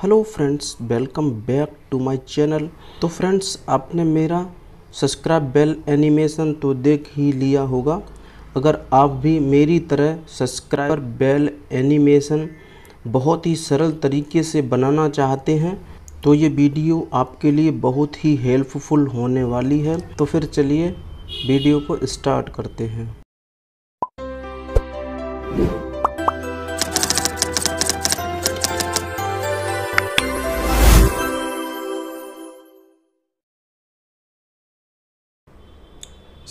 hello friends welcome back to my channel तो friends आपने मेरा सब्सक्राइब बेल एनिमेशन तो देख ही लिया होगा अगर आप भी मेरी तरह सब्सक्राइबर बेल एनिमेशन बहुत ही सरल तरीके से बनाना चाहते हैं तो ये वीडियो आपके लिए बहुत ही हेल्पफुल होने वाली है तो फिर चलिए वीडियो को स्टार्ट करते हैं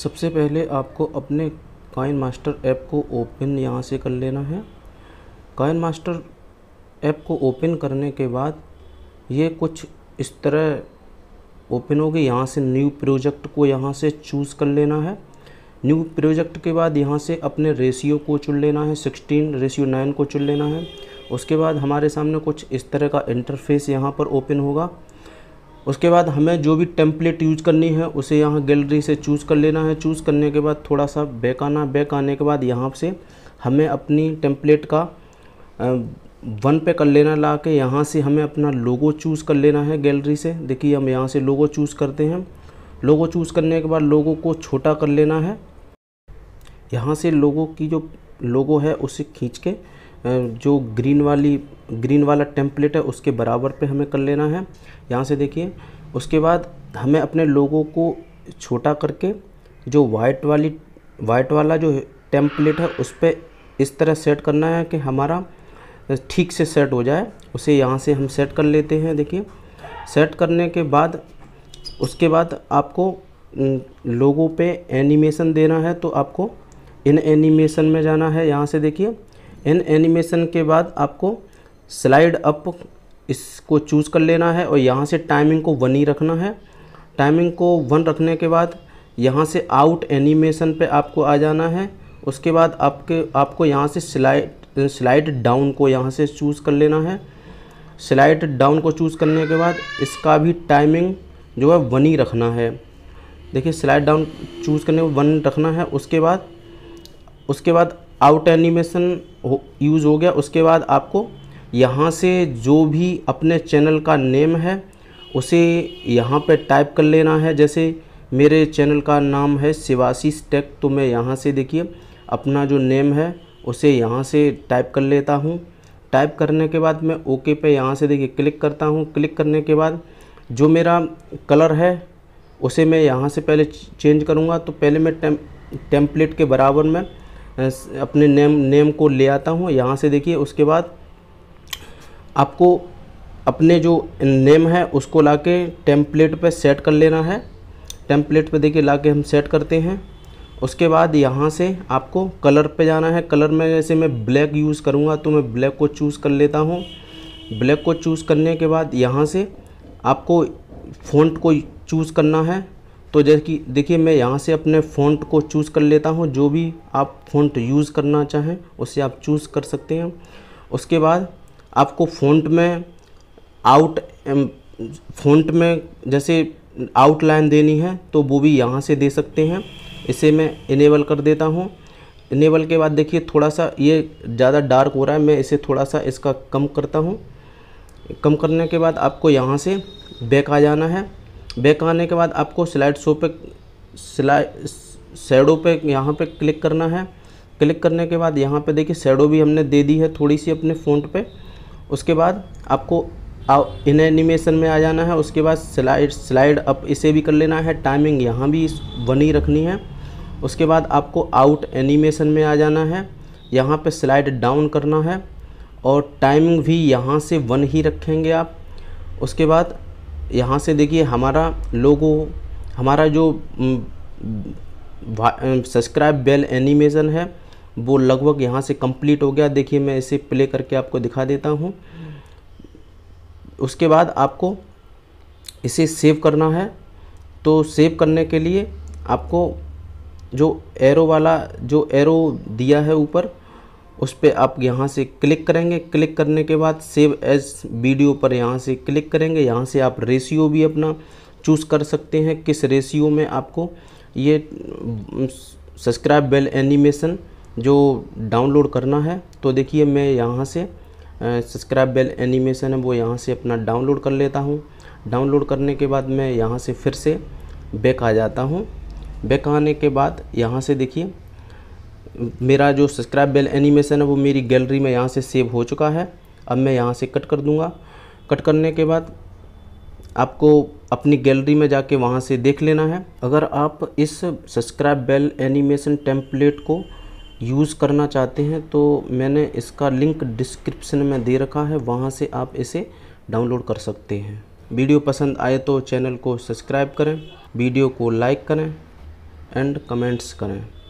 सबसे पहले आपको अपने काइन मास्टर ऐप को ओपन यहाँ से कर लेना है काइन मास्टर ऐप को ओपन करने के बाद ये कुछ इस तरह ओपन होगी यहाँ से न्यू प्रोजेक्ट को यहाँ से चूज़ कर लेना है न्यू प्रोजेक्ट के बाद यहाँ से अपने रेशियो को चुन लेना है सिक्सटीन रेशियो नाइन को चुन लेना है उसके बाद हमारे सामने कुछ इस तरह का इंटरफेस यहाँ पर ओपन होगा उसके बाद हमें जो भी टेम्पलेट यूज करनी है उसे यहाँ गैलरी से चूज़ कर लेना है चूज़ करने के बाद थोड़ा सा बैक आना बैक आने के बाद यहाँ से हमें अपनी टेम्पलेट का वन पे कर लेना ला के यहाँ से हमें अपना लोगो चूज़ कर लेना है गैलरी से देखिए हम यहाँ से लोगो चूज़ करते हैं लोगो चूज़ करने के बाद लोगों को छोटा कर लेना है यहाँ से लोगों की जो लोगो है उसे खींच के जो ग्रीन वाली ग्रीन वाला टेम्पलेट है उसके बराबर पे हमें कर लेना है यहाँ से देखिए उसके बाद हमें अपने लोगों को छोटा करके जो वाइट वाली वाइट वाला जो टेम्पलेट है उस पर इस तरह सेट करना है कि हमारा ठीक से सेट हो जाए उसे यहाँ से हम सेट कर लेते हैं देखिए सेट करने के बाद उसके बाद आपको लोगों पे एनिमेशन देना है तो आपको इन एनिमेशन में जाना है यहाँ से देखिए इन एनिमेशन के बाद आपको स्लाइड अप इसको चूज़ कर लेना है और यहाँ से टाइमिंग को वन ही रखना है टाइमिंग को वन रखने के बाद यहाँ से आउट एनिमेशन पे आपको आ जाना है उसके बाद आपके आपको यहाँ से स्लाइड स्लाइड डाउन को यहाँ से चूज़ कर लेना है स्लाइड डाउन को चूज़ करने के बाद इसका भी टाइमिंग जो है वन ही रखना है देखिए स्लाइड डाउन चूज़ करने को वन रखना है उसके बाद उसके बाद आउट एनिमेशन हो यूज़ हो गया उसके बाद आपको यहाँ से जो भी अपने चैनल का नेम है उसे यहाँ पे टाइप कर लेना है जैसे मेरे चैनल का नाम है शिवाशीष टेक तो मैं यहाँ से देखिए अपना जो नेम है उसे यहाँ से टाइप कर लेता हूँ टाइप करने के बाद मैं ओके पे यहाँ से देखिए क्लिक करता हूँ क्लिक करने के बाद जो मेरा कलर है उसे मैं यहाँ से पहले चेंज करूँगा तो पहले मैं टेम टेम्पलेट के बराबर में अपने नेम नेम को ले आता हूँ यहाँ से देखिए उसके बाद आपको अपने जो नेम है उसको ला के टेम्पलेट पर सेट कर लेना है टेम्पलेट पे देखिए ला के हम सेट करते हैं उसके बाद यहाँ से आपको कलर पे जाना है कलर में जैसे मैं ब्लैक यूज़ करूँगा तो मैं ब्लैक को चूज़ कर लेता हूँ ब्लैक को चूज़ करने के बाद यहाँ से आपको फ़ॉन्ट को चूज़ करना है तो जैसे कि देखिए मैं यहाँ से अपने फ़ॉन्ट को चूज़ कर लेता हूँ जो भी आप फ़ॉन्ट यूज़ करना चाहें उसे आप चूज़ कर सकते हैं उसके बाद आपको फ़ॉन्ट में आउट फ़ॉन्ट um, में जैसे आउटलाइन देनी है तो वो भी यहाँ से दे सकते हैं इसे मैं इनेबल कर देता हूँ इनेबल के बाद देखिए थोड़ा सा ये ज़्यादा डार्क हो रहा है मैं इसे थोड़ा सा इसका कम करता हूँ कम करने के बाद आपको यहाँ से बैक आ जाना है बैक आने के बाद आपको स्लाइड शो पे स्लाइड शेडो पे यहाँ पे क्लिक करना है क्लिक करने के बाद यहाँ पे देखिए शेडो भी हमने दे दी है थोड़ी सी अपने फ़ॉन्ट पे उसके बाद आपको इन एनिमेशन में आ जाना है उसके बाद स्लाइड स्लाइड अप इसे भी कर लेना है टाइमिंग यहाँ भी बनी रखनी है उसके बाद आपको आउट एनिमेशन में आ जाना है यहाँ पर स्लाइड डाउन करना है और टाइमिंग भी यहाँ से वन ही रखेंगे आप उसके बाद यहाँ से देखिए हमारा लोगो हमारा जो सब्सक्राइब बेल एनिमेशन है वो लगभग यहाँ से कंप्लीट हो गया देखिए मैं इसे प्ले करके आपको दिखा देता हूँ उसके बाद आपको इसे सेव करना है तो सेव करने के लिए आपको जो एरो वाला जो एरो दिया है ऊपर उस पर आप यहाँ से क्लिक करेंगे क्लिक करने के बाद सेव एज वीडियो पर यहाँ से क्लिक करेंगे यहाँ से आप रेशियो भी अपना चूज़ कर सकते हैं किस रेशियो में आपको ये सब्सक्राइब बेल एनिमेशन जो डाउनलोड करना है तो देखिए मैं यहाँ से सब्सक्राइब बेल एनिमेशन है वो यहाँ से अपना डाउनलोड कर लेता हूँ डाउनलोड करने के बाद मैं यहाँ से फिर से बैक आ जाता हूँ बैक आने के बाद यहाँ से देखिए मेरा जो सब्सक्राइब बेल एनिमेशन है वो मेरी गैलरी में यहाँ से सेव हो चुका है अब मैं यहाँ से कट कर दूँगा कट करने के बाद आपको अपनी गैलरी में जाके वहाँ से देख लेना है अगर आप इस सब्सक्राइब बेल एनिमेशन टेम्पलेट को यूज़ करना चाहते हैं तो मैंने इसका लिंक डिस्क्रिप्शन में दे रखा है वहाँ से आप इसे डाउनलोड कर सकते हैं वीडियो पसंद आए तो चैनल को सब्सक्राइब करें वीडियो को लाइक करें एंड कमेंट्स करें